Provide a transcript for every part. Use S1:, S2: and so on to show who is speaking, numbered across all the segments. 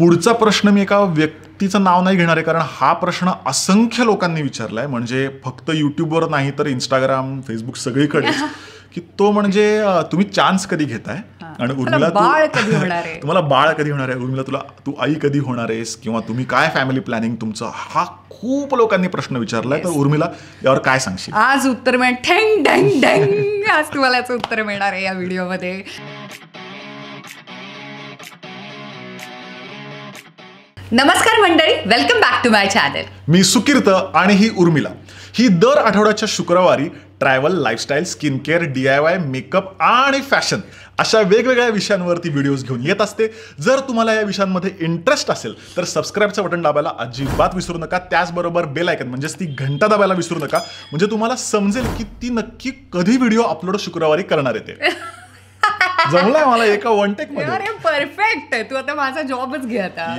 S1: पुढचा प्रश्न मी एका व्यक्तीचं नाव नाही घेणार आहे कारण हा प्रश्न असंख्य लोकांनी विचारलाय म्हणजे फक्त युट्यूबवर नाही तर इंस्टाग्राम फेसबुक सगळीकडे की तो म्हणजे तुम्ही चान्स कधी घेताय आणि उर्मिला तुम्हाला बाळ कधी होणार आहे उर्मिला तुला तू आई कधी होणार आहेस किंवा तुम्ही काय फॅमिली प्लॅनिंग तुमचं हा खूप लोकांनी प्रश्न विचारलाय तर उर्मिला यावर काय सांगशील
S2: आज उत्तर मिळेल आज तुम्हाला याचं उत्तर मिळणार आहे या व्हिडिओमध्ये नमस्कार मंडळी welcome back to my channel
S1: मी सुकीर्त आणि ही उर्मिला ही दर आठवड्याच्या शुक्रवारी travel lifestyle skin care D I Y makeup आणि फॅशन अशा वेगवेगळ्या विषयांवरती व्हिडिओज घेऊन येत असते जर तुम्हाला या विषयांमध्ये इंटरेस्ट असेल तर सबस्क्राईबचं बटन दाबायला अजिबात विसरू नका त्याचबरोबर बेल ऐकन म्हणजेच ती घंटा दाबायला विसरू नका म्हणजे तुम्हाला समजेल की ती नक्की कधी व्हिडिओ अपलोड शुक्रवारी करणार येते जमलाय मला एका वन टेक
S2: परफेक्ट तू आता माझा जॉबच घे आता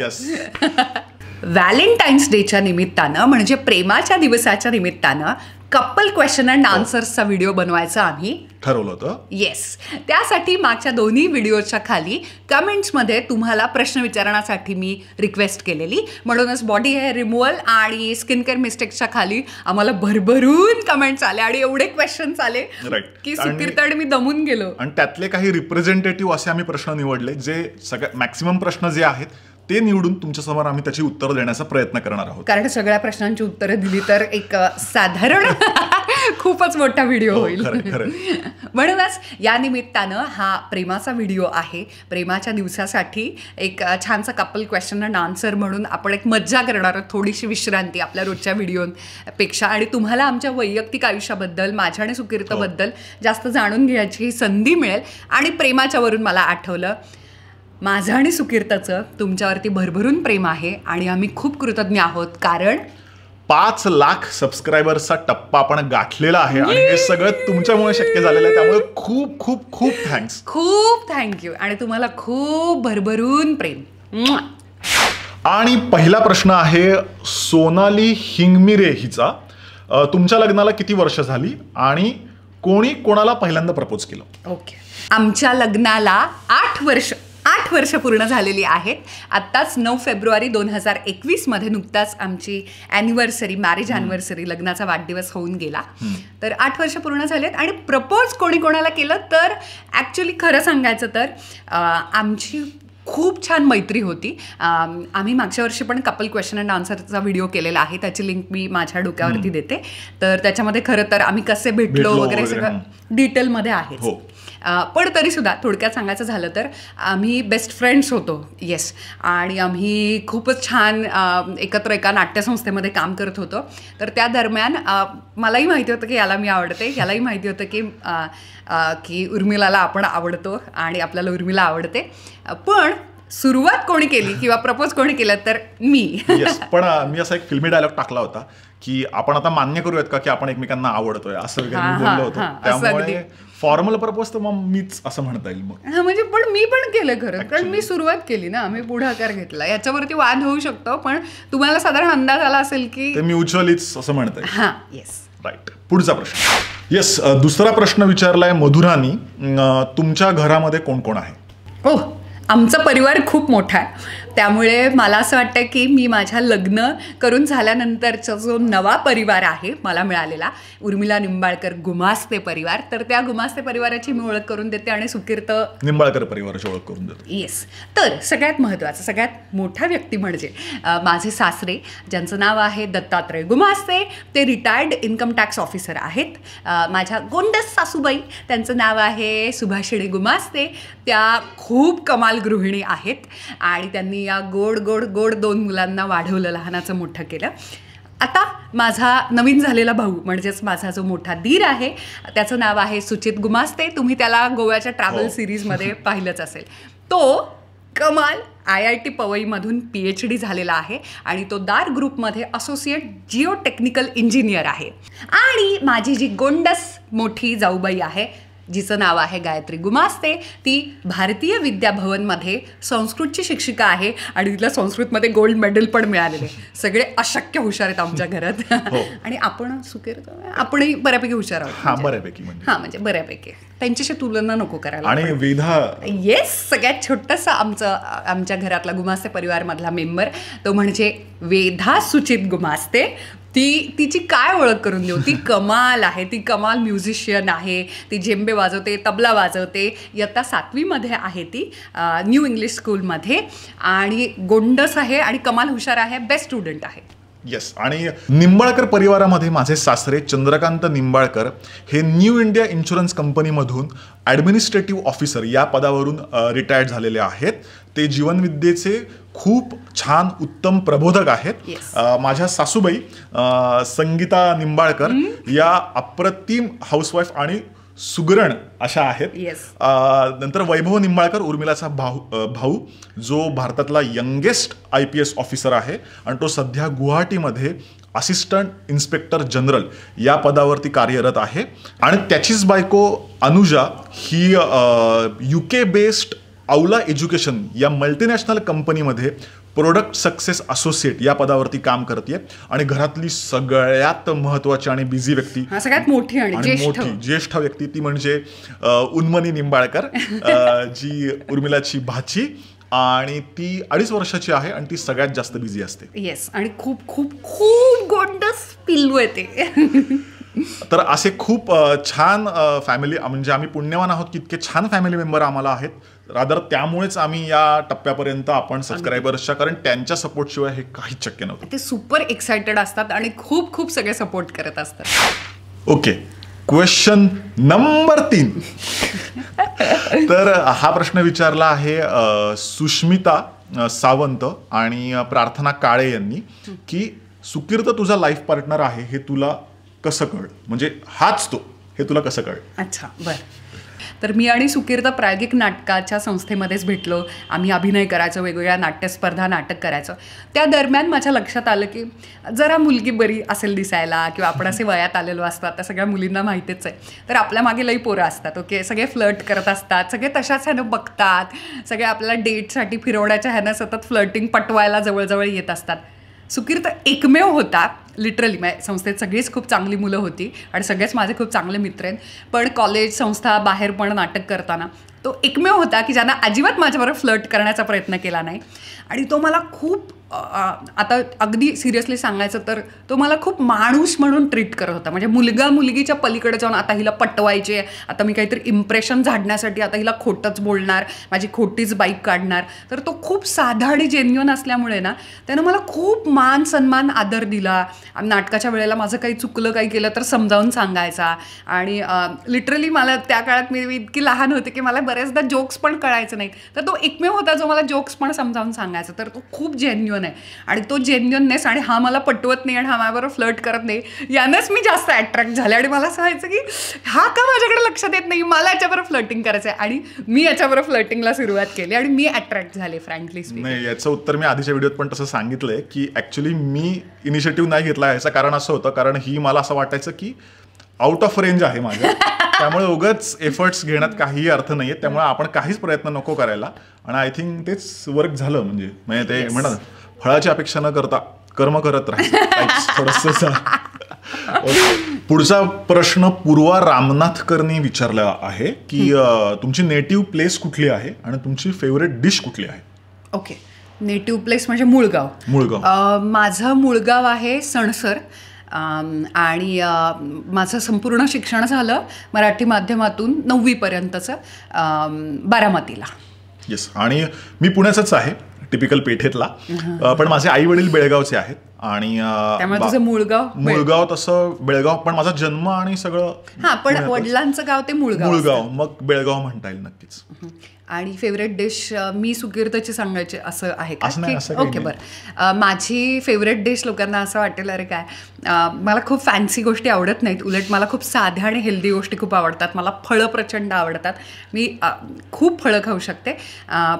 S2: व्हॅलेंटाईन्स डेच्या निमित्तानं म्हणजे प्रेमाच्या दिवसाच्या निमित्तानं कपल क्वेश्चन अँड आन्सर्सचा व्हिडिओ बनवायचा आम्ही
S1: ठरवलं होतं
S2: येस त्यासाठी मागच्या दोन्ही व्हिडिओच्या खाली कमेंट्समध्ये तुम्हाला प्रश्न विचारण्यासाठी मी रिक्वेस्ट केलेली म्हणूनच बॉडी हेअर रिमूव्हल आणि स्किन केअर मिस्टेकच्या खाली आम्हाला भरभरून कमेंट्स आले आणि एवढे क्वेश्चन्स आले
S1: की सुकिरतड मी दमून गेलो आणि त्यातले काही रिप्रेझेंटेटिव्ह असे आम्ही प्रश्न निवडले जे सगळ्या मॅक्सिमम प्रश्न जे आहेत ते निवडून तुमच्यासमोर आम्ही त्याची उत्तर देण्याचा प्रयत्न करणार आहोत
S2: कारण सगळ्या प्रश्नांची उत्तरं दिली तर एक साधारण खूपच मोठा व्हिडिओ हो, होईल म्हणूनच या निमित्तानं हा प्रेमाचा व्हिडिओ आहे प्रेमाच्या दिवसासाठी एक छानसा कपल क्वेश्चन अँड आन्सर म्हणून आपण एक मज्जा करणार आहोत थोडीशी विश्रांती आपल्या रोजच्या व्हिडिओपेक्षा आणि तुम्हाला आमच्या वैयक्तिक आयुष्याबद्दल माझ्या आणि सुकिर्तबद्दल हो. जास्त जाणून घेण्याची संधी मिळेल आणि प्रेमाच्यावरून मला आठवलं माझं आणि सुकिर्ताचं तुमच्यावरती भरभरून प्रेम आहे आणि आम्ही खूप कृतज्ञ आहोत कारण
S1: पाच लाख सबस्क्रायबरचा टप्पा आपण गाठलेला आहे आणि हे सगळं तुमच्यामुळे शक्य झालेलं आहे त्यामुळे खूप खूप खूप थँक्स
S2: खूप थँक्यू आणि तुम्हाला खूप भरभरून प्रेम
S1: आणि पहिला प्रश्न आहे सोनाली हिंगमिरे हिचा तुमच्या लग्नाला किती वर्ष झाली आणि कोणी कोणाला पहिल्यांदा प्रपोज केलं
S2: ओके आमच्या लग्नाला आठ वर्ष आठ वर्ष पूर्ण झालेली आहेत आत्ताच नऊ फेब्रुवारी दोन हजार एकवीसमध्ये नुकताच आमची ॲनिव्हर्सरी मॅरेज ॲनिव्हर्सरी लग्नाचा वाढदिवस होऊन गेला तर आठ वर्ष पूर्ण झालेत आणि प्रपोज कोणी कोणाला केलं तर ॲक्च्युली खरं सांगायचं तर आमची खूप छान मैत्री होती आम्ही मागच्या वर्षी पण कपल क्वेश्चन अँड आन्सरचा व्हिडिओ केलेला आहे त्याची लिंक मी माझ्या डोक्यावरती देते तर त्याच्यामध्ये खरं तर आम्ही कसे भेटलो वगैरे सगळं डिटेलमध्ये आहे हो. पण तरीसुद्धा थोडक्यात सांगायचं झालं तर आम्ही बेस्ट फ्रेंड्स होतो येस आणि आम्ही खूपच छान एकत्र एका नाट्यसंस्थेमध्ये काम करत होतो तर त्या दरम्यान मलाही माहिती होतं की याला मी आवडते यालाही माहिती होतं की की उर्मिलाला आपण आवडतो आणि आपल्याला उर्मिला आवडते पण सुरुवात कोणी केली किंवा प्रपोज कोणी केलं तर मी
S1: पण मी असा एक फिल्मी डायलॉग टाकला होता की आपण आता मान्य करूयात का की आपण एकमेकांना आवडतोय असं वगैरे बोललो होतो त्यामुळे फॉर्मल प्रपोज तर मग मीच असं म्हणता येईल मग
S2: म्हणजे पण मी पण केलं खरं कारण मी सुरुवात केली ना मी पुढाकार घेतला याच्यावरती वाद होऊ शकतो पण तुम्हाला साधारण अंदाज आला असेल की
S1: म्युच्युअलीच असं म्हणत येस राईट पुढचा प्रश्न येस दुसरा प्रश्न विचारलाय मधुरानी तुमच्या घरामध्ये कोण कोण आहे
S2: हो आमचा परिवार खूप मोठा आहे त्यामुळे मला असं वाटतं की मी माझ्या लग्न करून झाल्यानंतरचा जो नवा परिवार आहे मला मिळालेला उर्मिला निंबाळकर गुमास्ते परिवार तर त्या गुमास्ते परिवाराची मी ओळख करून देते आणि सुकीर्त
S1: निंबाळकर परिवाराची ओळख करून देते
S2: येस तर सगळ्यात महत्त्वाचं सगळ्यात मोठा व्यक्ती म्हणजे माझे सासरे ज्यांचं नाव आहे दत्तात्रय गुमास्ते ते रिटायर्ड इन्कम टॅक्स ऑफिसर आहेत माझ्या गोंडस सासूबाई त्यांचं नाव आहे सुभाषिणी गुमास्ते त्या खूप कमाल गृहिणी आहेत आणि त्यांनी या गोड गोड गोड दोन मुलांना वाढवलं लहानाचं मोठं केलं आता माझा नवीन झालेला भाऊ म्हणजेच माझा जो मोठा दीर आहे त्याचं नाव आहे सुचित गुमास्ते तुम्ही त्याला गोव्याच्या ट्रॅव्हल हो. सिरीजमध्ये पाहिलंच असेल तो कमाल आय आय टी पवईमधून पी एच डी झालेला आहे आणि तो दार ग्रुपमध्ये असोसिएट जिओ टेक्निकल इंजिनियर आहे आणि माझी जी गोंडस मोठी जाऊबाई आहे जिचं नाव आहे गायत्री गुमास्ते ती भारतीय विद्याभवनमध्ये संस्कृतची शिक्षिका आहे आणि तिला संस्कृतमध्ये गोल्ड मेडल पण मिळालेले सगळे अशक्य हुशार आहेत आमच्या हो. घरात आणि आपण सुखेर आपणही बऱ्यापैकी हुशार आहोत हां
S1: बऱ्यापैकी म्हणजे.
S2: हां म्हणजे बऱ्यापैकी त्यांच्याशी तुलना नको करायला आणि विधा येस सगळ्यात छोटस आमचं आमच्या घरातला गुमास्ते परिवारमधला मेंबर तो म्हणजे वेधा सुचित गुमास्ते ती तिची काय ओळख करून देऊ ती कमाल आहे ती कमाल म्युझिशियन आहे ती झेंबे वाजवते तबला वाजवते इयत्ता सातवीमध्ये आहे ती न्यू इंग्लिश स्कूलमध्ये आणि गोंडस आहे आणि कमाल हुशार आहे बेस्ट स्टुडंट आहे
S1: येस आणि निंबाळकर परिवारामध्ये माझे सासरे चंद्रकांत निंबाळकर हे न्यू इंडिया इन्शुरन्स कंपनीमधून ॲडमिनिस्ट्रेटिव्ह ऑफिसर या पदावरून रिटायर्ड झालेले आहेत ते जीवनविद्येचे खूप छान उत्तम प्रबोधक आहेत yes. माझ्या सासूबाई संगीता निंबाळकर mm. या अप्रतिम हाऊसवाईफ आणि सुगरण अशा आहेत yes. नंतर वैभव निंबाळकर उर्मिलाचा भाऊ भाऊ जो भारतातला youngest I P S officer आहे आणि तो सध्या गुवाहाटीमध्ये असिस्टंट इन्स्पेक्टर जनरल या पदावरती कार्यरत आहे आणि त्याचीच बायको अनुजा ही यू बेस्ड औला एज्युकेशन या मल्टीनॅशनल कंपनीमध्ये प्रोडक्ट सक्सेस असोसिएट या पदावरती काम करते आणि घरातली सगळ्यात महत्वाची आणि बिझी व्यक्ती
S2: सगळ्यात मोठी आणि मोठी
S1: ज्येष्ठ व्यक्ती ती म्हणजे उन्मनी निंबाळकर जी उर्मिलाची भाची आणि ती अडीच वर्षाची आहे आणि ती सगळ्यात जास्त बिझी असते
S2: येस आणि खूप खूप खूप गोंडस पिल्लू येते
S1: तर असे खूप छान फॅमिली म्हणजे आम्ही पुण्यवान आहोत की इतके छान फॅमिली मेंबर आम्हाला आहेत रादर त्यामुळेच आम्ही या टप्प्यापर्यंत आपण सबस्क्रायबर्सच्या कारण त्यांच्या सपोर्टशिवाय हे काहीच शक्य नव्हतं
S2: ते सुपर एक्सायटेड असतात आणि खूप खूप सगळे सपोर्ट
S1: करत असतात ओके क्वेश्चन नंबर तीन तर हा प्रश्न विचारला आहे सुष्मिता सावंत आणि प्रार्थना काळे यांनी की सुकीर्त तुझा लाईफ पार्टनर आहे हे तुला कसं कळ म्हणजे हाच तो हे तुला कसं कळ
S2: अच्छा बर तर मी आणि सुकिर्द प्रायोगिक नाटकाच्या संस्थेमध्येच भेटलो आम्ही अभिनय करायचो वेगवेगळ्या नाट्यस्पर्धा नाटक करायचो त्या दरम्यान माझ्या लक्षात आलं की जरा मुलगी बरी असेल दिसायला किंवा आपण असे वयात आलेलो असतात त्या सगळ्या मुलींना माहितीच आहे तर आपल्या मागे लई पोरं असतात ओके सगळे फ्लर्ट करत असतात सगळे तशाच ह्यानं बघतात सगळे आपल्याला डेटसाठी फिरवण्याच्या ह्यानं सतत फ्लर्टिंग पटवायला जवळजवळ येत असतात सुकीर्त एकमेव होता लिटरली माझ्या संस्थेत सगळीच खूप चांगली मुलं होती आणि सगळेच माझे खूप चांगले मित्र आहेत पण कॉलेज संस्था बाहेर पण नाटक करताना तो एकमेव होता की ज्यांना अजिबात माझ्याबरोबर फ्लर्ट करण्याचा प्रयत्न केला नाही आणि तो मला खूप आता अगदी सिरियसली सांगायचं तर तो मला खूप माणूस म्हणून ट्रीट करत होता म्हणजे मुलगा मुलगीच्या पलीकडे जाऊन आता हिला पटवायचे आता मी काहीतरी इम्प्रेशन झाडण्यासाठी आता हिला खोटंच बोलणार माझी खोटीच बाईक काढणार तर तो खूप साधा आणि जेन्युअन असल्यामुळे ना त्यानं मला खूप मान सन्मान आदर दिला नाटकाच्या वेळेला माझं काही चुकलं काही केलं तर समजावून सांगायचा आणि लिटरली मला त्या काळात मी इतकी लहान होते की मला बऱ्याचदा जोक्स पण कळायचं नाही तर तो एकमेव होता जो मला जोक्स पण समजावून सांगायचा तर तो खूप जेन्युअन आहे आणि तो जेन्युअननेस आणि हा मला पटवत नाही आणि हा माझ्यावर फ्लर्ट करत नाही यानंच मी जास्त अट्रॅक्ट झाले आणि मला असं व्हायचं की हा का माझ्याकडे लक्षात येत नाही मला याच्याबरोबर फ्लर्टिंग करायचं आहे आणि मी याच्यावर फ्लर्टिंगला सुरुवात केली आणि मी अट्रॅक्ट झाले फ्रँकली
S1: नाही याचं उत्तर मी आधीच्या व्हिडिओत पण तसं सांगितलंय की ऍक्च्युली मी इनिशिएटिव्ह नाही घेतला याचं कारण असं होतं कारण ही मला असं वाटायचं की आउट ऑफ रेंज आहे माझं त्यामुळे उगच एफर्ट्स घेण्यात काही अर्थ नाहीये त्यामुळे आपण काहीच प्रयत्न नको करायला आणि आय थिंक तेच वर्क झालं म्हणजे, म्हणजे ते म्हणत फळाची अपेक्षा न करता कर्म करत राहा पुढचा प्रश्न पूर्वा रामनाथकरनी विचारला आहे की तुमची नेटिव्ह प्लेस कुठली आहे आणि तुमची फेवरेट डिश कुठली आहे
S2: ओके नेटिव्ह प्लेस म्हणजे मुळगाव
S1: मुळगाव
S2: माझं मुळगाव आहे सणसर आणि माझं संपूर्ण शिक्षण झालं मराठी माध्यमातून नववीपर्यंतचं बारामतीला
S1: येस आणि मी पुण्याचाच आहे टिपिकल पेठेतला पण माझे आई वडील बेळगावचे आहेत आणि त्यामुळे तुझं
S2: मुळगाव मुळगाव
S1: तसं बेळगाव पण माझा जन्म आणि सगळं
S2: हा पण वडिलांचं गाव ते मुळगाव मुळगाव
S1: मग बेळगाव म्हणता येईल नक्कीच
S2: आणि फेवरेट डिश मी सुकिर्दची सांगायचे असं आहे ओके बरं माझी फेवरेट डिश लोकांना असं वाटेल अरे काय मला खूप फॅन्सी गोष्टी आवडत नाहीत उलट मला खूप साध्या आणि हेल्दी गोष्टी खूप आवडतात मला फळं प्रचंड आवडतात मी खूप फळं खाऊ शकते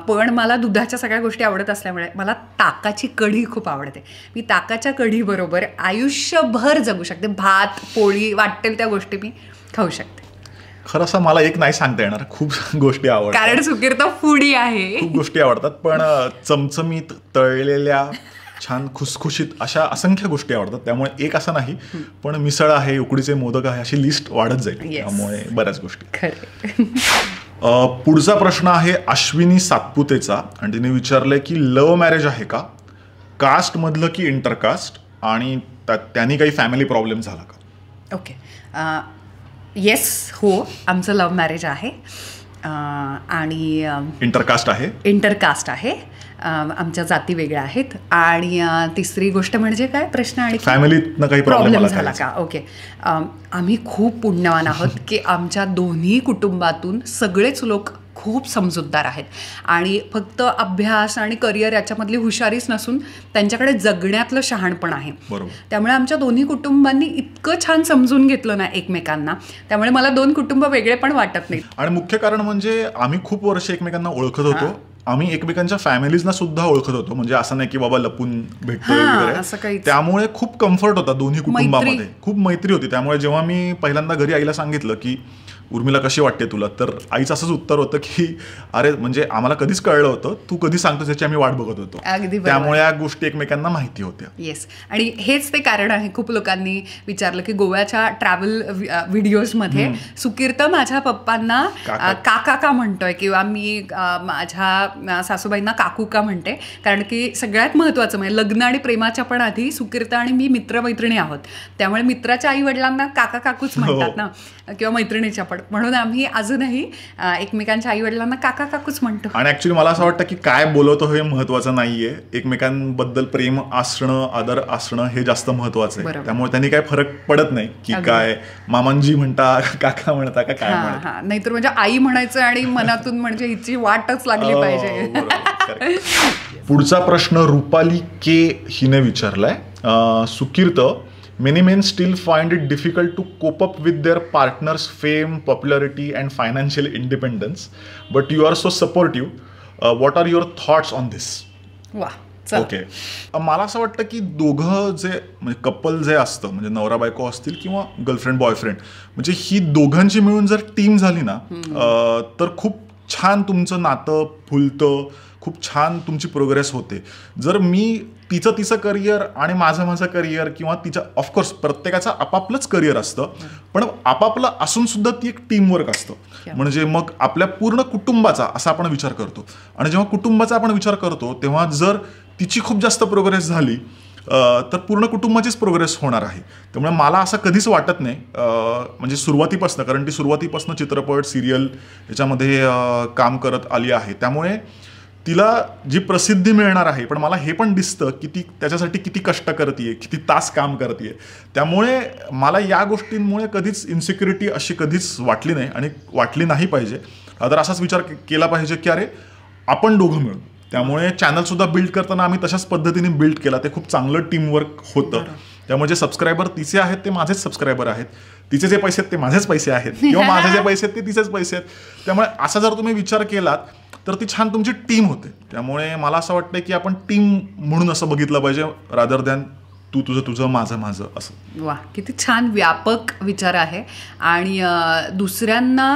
S2: पण मला दुधाच्या सगळ्या गोष्टी आवडत असल्यामुळे मला ताकाची कढी खूप आवडते मी ताक ताकाच्या कढीबरोबर आयुष्यभर जगू शकते भात पोळी वाटेल त्या गोष्टी मी
S1: खाऊ शकते खरं असं मला एक नाही सांगता येणार खूप गोष्टी आवडतात कारण
S2: सुकिर्ता फुडी आहे खूप
S1: गोष्टी आवडतात पण चमचमीत तळलेल्या छान खुसखुशीत अशा असंख्य गोष्टी आवडतात त्यामुळे एक असं नाही पण मिसळ आहे उकडीचे मोदक आहे अशी लिस्ट वाढत जाईल त्यामुळे बऱ्याच गोष्टी पुढचा प्रश्न आहे अश्विनी सातपुतेचा आणि तिने विचारलंय की लव्ह मॅरेज आहे का कास्टमधलं की इंटरकास्ट आणि त्यांनी काही फॅमिली प्रॉब्लेम झाला
S2: का ओके येस uh, हो आमचं लव्ह मॅरेज आहे uh, आणि
S1: इंटरकास्ट um, आहे
S2: इंटरकास्ट आहे uh, आमच्या जाती वेगळ्या आहेत आणि तिसरी गोष्ट म्हणजे काय प्रश्न आणि
S1: फॅमिलीतनं काही प्रॉब्लेम झाला का
S2: ओके um, आम्ही खूप पुण्यवान आहोत की आमच्या दोन्ही कुटुंबातून सगळेच लोक खूप समजूतदार आहेत आणि फक्त अभ्यास आणि करिअर याच्यामधली हुशारीच नसून त्यांच्याकडे जगण्यातलं शहाणपण आहे त्यामुळे आमच्या दोन्ही कुटुंबांनी इतकं छान समजून घेतलं ना एकमेकांना त्यामुळे मला दोन कुटुंब वेगळे पण वाटत नाही
S1: आणि मुख्य कारण म्हणजे आम्ही खूप वर्ष एकमेकांना ओळखत होतो आम्ही एकमेकांच्या फॅमिलीजना सुद्धा ओळखत होतो म्हणजे असं नाही की बाबा लपून भेटतो त्यामुळे खूप कम्फर्ट होता दोन्ही कुटुंबामध्ये खूप मैत्री होती त्यामुळे जेव्हा मी पहिल्यांदा घरी आईला सांगितलं की उर्मिला कशी वाटते तुला तर आईचं असंच उत्तर होतं की अरे म्हणजे आम्हाला कधीच कळलं होतं तू कधी सांगतो त्याची आम्ही वाट बघत होतो त्यामुळे या गोष्टी एकमेकांना माहिती होत्या
S2: येस आणि हेच ते कारण आहे खूप लोकांनी विचारलं की गोव्याच्या ट्रॅव्हल व्हिडिओजमध्ये सुकीर्त माझ्या पप्पांना काका का म्हणतोय किंवा मी माझ्या सासूबाईंना काकू का म्हणते कारण की सगळ्यात महत्त्वाचं म्हणजे लग्न आणि प्रेमाच्या पण आधी सुकीर्त आणि मी मित्रमैत्रिणी आहोत त्यामुळे मित्राच्या आई वडिलांना काका काकूच हो. म्हणतात ना किंवा मैत्रिणीच्या पण म्हणून आम्ही अजूनही एकमेकांच्या आई वडिलांना काका काकूच म्हणतो
S1: आणि ऍक्च्युली मला असं वाटतं की काय बोलवतो हे महत्वाचं नाहीये एकमेकांबद्दल प्रेम असणं आदर असणं हे जास्त महत्वाचं आहे त्यामुळे त्यांनी काय फरक पडत नाही की काय मामांजी म्हणता काका म्हणता का काय म्हणता
S2: नाहीतर म्हणजे आई म्हणायचं आणि मनातून म्हणजे हिची वाटच लागली हो, पाहिजे
S1: पुढचा प्रश्न रुपाली के हिने विचारलाय Sukirt many men still find it difficult to cope up with their partners fame popularity and financial independence but you are so supportive what are your thoughts on this वा मला असं वाटतं की दोघं जे म्हणजे कपल जे असतं म्हणजे नवरा बायको असतील किंवा गर्लफ्रेंड बॉयफ्रेंड म्हणजे ही दोघांची मिळून जर टीम झाली ना तर खूप छान तुमचं नातं फुलतं खूप छान तुमची प्रोग्रेस होते जर मी तिचं तिचं करिअर आणि माझं माझं करिअर किंवा तिच्या ऑफकोर्स प्रत्येकाचं आपापलंच करिअर असतं पण आपापलं असून सुद्धा ती एक टीमवर्क असतं म्हणजे मग आपल्या पूर्ण कुटुंबाचा असा आपण विचार करतो आणि जेव्हा कुटुंबाचा आपण विचार करतो तेव्हा जर तिची खूप जास्त प्रोग्रेस झाली तर पूर्ण कुटुंबाचीच प्रोग्रेस होणार आहे त्यामुळे मला असं कधीच वाटत नाही म्हणजे सुरुवातीपासनं कारण ती सुरुवातीपासनं चित्रपट सिरियल याच्यामध्ये काम करत आली आहे त्यामुळे तिला जी प्रसिद्धी मिळणार आहे पण मला हे पण दिसतं की ती त्याच्यासाठी किती कष्ट करते किती तास काम करते त्यामुळे मला या गोष्टींमुळे कधीच इन्सिक्युरिटी अशी कधीच वाटली नाही आणि वाटली नाही पाहिजे तर असाच विचार केला पाहिजे की अरे आपण दोघं मिळून त्यामुळे चॅनलसुद्धा बिल्ड करताना आम्ही तशाच पद्धतीने बिल्ड केला ते खूप चांगलं टीमवर्क होतं त्यामुळे जे सबस्क्रायबर तिचे आहेत ते माझेच सबस्क्रायबर आहेत तिचे जे पैसे आहेत ते माझेच पैसे आहेत किंवा माझे जे पैसे आहेत ते तिचेच पैसे आहेत त्यामुळे असा जर तुम्ही विचार केलात तर ती छान तुमची टीम होते त्यामुळे मला असं वाटतं की आपण टीम म्हणून असं बघितलं पाहिजे रादर दॅन तू तुझं तुझं माझं माझं असं
S2: वा किती छान व्यापक विचार आहे आणि दुसऱ्यांना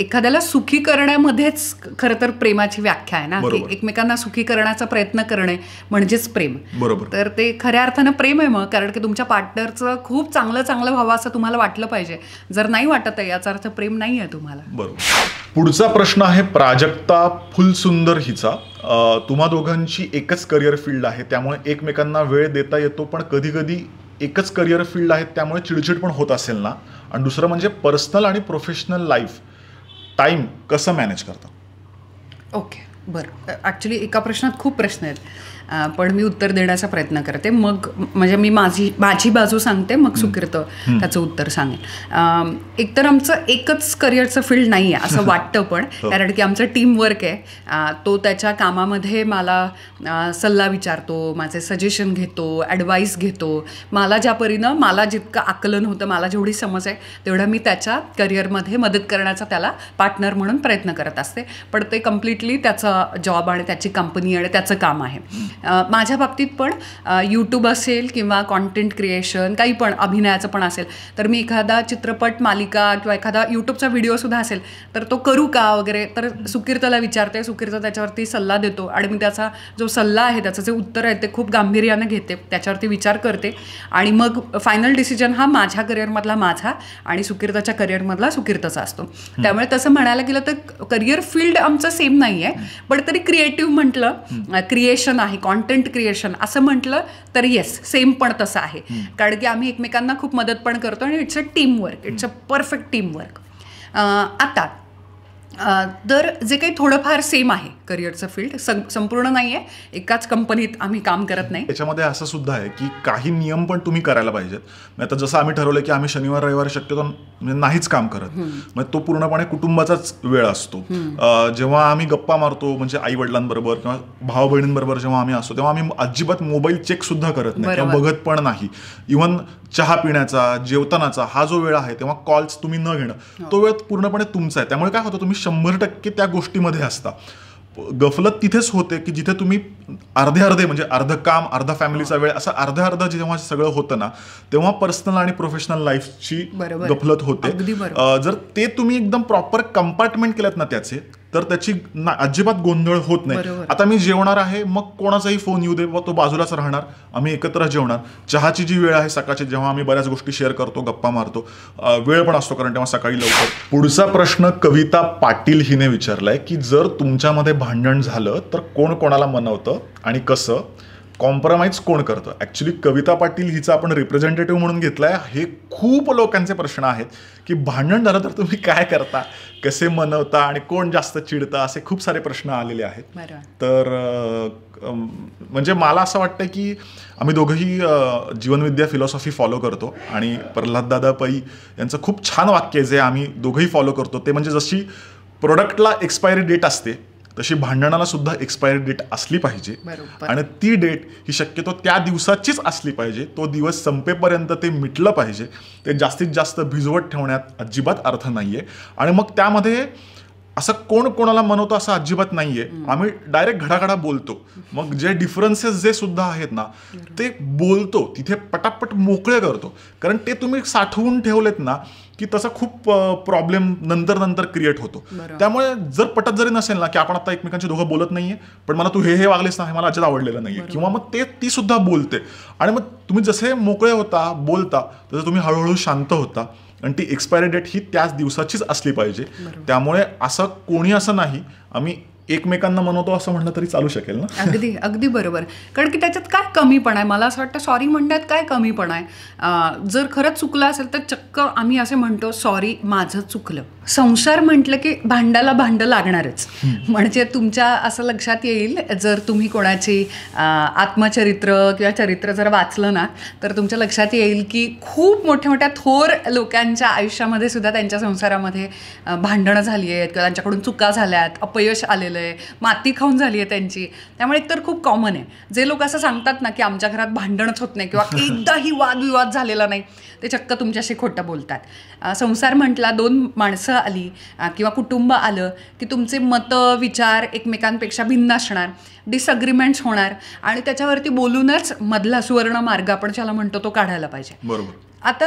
S2: एखाद्याला सुखी करण्यामध्येच खरं तर प्रेमाची व्याख्या आहे ना की एकमेकांना सुखी करण्याचा प्रयत्न करणे म्हणजेच प्रेम बरोबर तर ते खऱ्या अर्थानं प्रेम आहे मग कारण की तुमच्या पार्टनरचं खूप चांगलं चांगलं व्हावं असं तुम्हाला वाटलं पाहिजे जर नाही वाटत आहे याचा अर्थ प्रेम नाही आहे तुम्हाला
S1: बरोबर पुढचा प्रश्न आहे प्राजक्ता फुलसुंदर हिचा तुम्हा दोघांची एकच करिअर फील्ड आहे त्यामुळे एकमेकांना वेळ देता येतो पण कधी कधी एकच करिअर फील्ड आहे त्यामुळे चिडचिड पण होत असेल ना आणि दुसरं म्हणजे पर्सनल आणि प्रोफेशनल लाईफ टाइम कसं मॅनेज करता
S2: ओके बरं ॲक्च्युली एका प्रश्नात खूप प्रश्न आहेत पण मी उत्तर देण्याचा प्रयत्न करते मग म्हणजे मी माझी माझी बाजू सांगते मग सुकीर्त त्याचं उत्तर सांगेल एकतर आमचं एकच करिअरचं फील्ड नाही आहे असं वाटतं पण हो. कारण की आमचं टीमवर्क आहे तो त्याच्या कामामध्ये मला सल्ला विचारतो माझे सजेशन घेतो ॲडवाईस घेतो मला ज्या परीनं मला जितकं आकलन होतं मला जेवढी समज आहे तेवढं मी त्याच्या करिअरमध्ये मदत करण्याचा त्याला पार्टनर म्हणून प्रयत्न करत असते पण ते कम्प्लिटली त्याचा जॉब आणि त्याची कंपनी आणि त्याचं काम आहे माझ्या बाबतीत पण यूट्यूब असेल किंवा कॉन्टेंट क्रिएशन काही पण अभिनयाचं पण असेल तर मी एखादा चित्रपट मालिका किंवा एखादा यूट्यूबचा व्हिडिओसुद्धा असेल तर तो करू का वगैरे तर सुकीर्तला विचारते सुकीर्त त्याच्यावरती सल्ला देतो आणि मी त्याचा जो सल्ला आहे त्याचं जे उत्तर आहे ते खूप गांभीर्यानं घेते त्याच्यावरती विचार करते आणि मग फायनल डिसिजन हा माझ्या करिअरमधला माझा आणि सुकीर्ताच्या करिअरमधला सुकीर्ताचा असतो त्यामुळे तसं म्हणायला गेलं तर करिअर फील्ड आमचं सेम नाही आहे पण तरी क्रिएटिव्ह म्हटलं क्रिएशन आहे कॉन्टेंट क्रिएशन असं म्हटलं तर येस सेम पण तसं आहे कारण की आम्ही एकमेकांना खूप मदत पण करतो आणि it's a teamwork it's a perfect teamwork आता तर जे काही थोडंफार सेम आहे करिअरचं फील्ड संपूर्ण नाही आहे एकाच कंपनीत आम्ही काम करत नाही
S1: त्याच्यामध्ये असं सुद्धा आहे की काही नियम पण तुम्ही करायला पाहिजेत आता जसं आम्ही ठरवलं की आम्ही शनिवार रविवार शक्यतो म्हणजे नाहीच काम करत मग तो पूर्णपणे कुटुंबाचाच वेळ असतो जेव्हा आम्ही गप्पा मारतो म्हणजे आई वडिलांबरोबर किंवा भाव बहिणींबरोबर जेव्हा आम्ही असतो तेव्हा आम्ही अजिबात मोबाईल चेक सुद्धा करत नाही बघत पण नाही इव्हन चहा पिण्याचा जेवतानाचा हा जो वेळ आहे तेव्हा कॉल्स तुम्ही न घेणं तो हो. वेळ पूर्णपणे तुमचा आहे त्यामुळे काय होतं तुम्ही शंभर टक्के त्या गोष्टीमध्ये असता गफलत तिथेच होते की जिथे तुम्ही अर्धे अर्धे म्हणजे अर्ध काम अर्धा फॅमिलीचा हो. वेळ असं अर्धा अर्धा जेव्हा सगळं होतं ना तेव्हा पर्सनल आणि प्रोफेशनल लाईफची गफलत होते जर ते तुम्ही एकदम प्रॉपर कंपार्टमेंट केलेत ना त्याचे तर त्याची अजिबात गोंधळ होत नाही आता मी जेवणार आहे मग कोणाचाही फोन येऊ दे व तो बाजूलाच राहणार आम्ही एकत्र जेवणार चहाची जी वेळ आहे सकाळची जेव्हा आम्ही बऱ्याच गोष्टी शेअर करतो गप्पा मारतो वेळ पण असतो कारण तेव्हा सकाळी लवकर पुढचा प्रश्न कविता पाटील हिने विचारलाय की जर तुमच्यामध्ये भांडण झालं तर कोण कोणाला मनवतं आणि कसं कॉम्प्रोमाइज कोण करतो ऍक्च्युली कविता पाटील हिचा आपण रिप्रेझेंटेटिव्ह म्हणून घेतलाय हे खूप लोकांचे प्रश्न आहेत की भांडण झालं तर तुम्ही काय करता कसे मनवता आणि कोण जास्त चिडता असे खूप सारे प्रश्न आलेले आहेत तर म्हणजे मला असं वाटतं की आम्ही दोघंही जीवनविद्या फिलॉसॉफी फॉलो करतो आणि प्रल्हाददादा पै यांचं खूप छान वाक्य जे आम्ही दोघंही फॉलो करतो ते म्हणजे जशी प्रोडक्टला एक्सपायरी डेट असते तशी भांडणाला सुद्धा एक्सपायरी डेट असली पाहिजे आणि ती डेट ही शक्यतो त्या दिवसाचीच असली पाहिजे तो दिवस संपेपर्यंत ते मिटलं पाहिजे ते जास्तीत जास्त भिजवत ठेवण्यात अजिबात अर्थ नाहीये आणि मग त्यामध्ये असं कोण कोणाला मनवतो असं अजिबात नाहीये आम्ही डायरेक्ट घडाघडा बोलतो मग जे डिफरन्सेस जे सुद्धा आहेत ना ते बोलतो तिथे पटापट मोकळे करतो कारण ते तुम्ही साठवून ठेवलेत ना की तसा खूप प्रॉब्लेम नंतर नंतर क्रिएट होतो त्यामुळे जर पटत जरी नसेल ना की आपण आता एकमेकांशी दोघं बोलत नाहीये पण मला तू हे हे वागलेस ना हे मला अजिबात आवडलेलं नाहीये किंवा मग ते ती सुद्धा बोलते आणि मग तुम्ही जसे मोकळे होता बोलता तसं तुम्ही हळूहळू शांत होता आणि ती एक्सपायरी डेट ही त्याच दिवसाचीच असली पाहिजे त्यामुळे असं कोणी असं नाही आम्ही एकमेकांना म्हणतो असं म्हणलं तरी चालू शकेल ना अगदी
S2: अगदी बरोबर कारण की त्याच्यात काय पण आहे मला असं वाटतं सॉरी म्हणण्यात काय कमी कमीपणा आहे जर खरंच चुकलं असेल तर चक्क आम्ही असे म्हणतो सॉरी माझं चुकलं संसार म्हटलं की भांडाला भांडं लागणारच म्हणजे तुमच्या असं लक्षात येईल जर तुम्ही कोणाची आत्मचरित्र किंवा चरित्र जर वाचलं ना तर तुमच्या लक्षात येईल की खूप मोठ्या मोठ्या थोर लोकांच्या आयुष्यामध्ये सुद्धा त्यांच्या संसारामध्ये भांडणं झाली आहेत किंवा त्यांच्याकडून चुका झाल्यात अपयश आलेलं आहे माती खाऊन झाली आहे त्यांची त्यामुळे एकतर खूप कॉमन आहे जे लोक असं सांगतात ना की आमच्या घरात भांडणच होत नाही किंवा एकदाही वादविवाद झालेला नाही ते चक्क तुमच्याशी खोटं बोलतात संसार म्हटला दोन माणसं आली किंवा कुटुंब आलं की तुमचे मत विचार एकमेकांपेक्षा भिन्न असणार डिसअग्रीमेंट्स होणार आणि त्याच्यावरती बोलूनच मधला सुवर्ण मार्ग आपण ज्याला म्हणतो तो काढायला पाहिजे बरोबर आता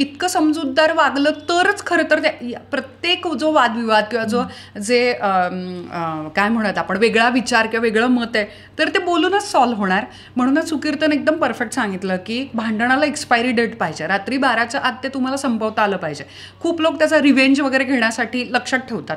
S2: इतकं समजूतदार वागलं तरच खरं तर त्या प्रत्येक जो वादविवाद किंवा जो जे काय म्हणत आपण वेगळा विचार किंवा वेगळं मत आहे तर ते बोलूनच सॉल्व्ह होणार म्हणूनच सुकीर्तन एकदम परफेक्ट सांगितलं की भांडणाला एक्सपायरी डेट पाहिजे रात्री बाराच्या आत ते तुम्हाला संपवता आलं पाहिजे खूप लोक त्याचा रिव्हेंज वगैरे घेण्यासाठी लक्षात ठेवतात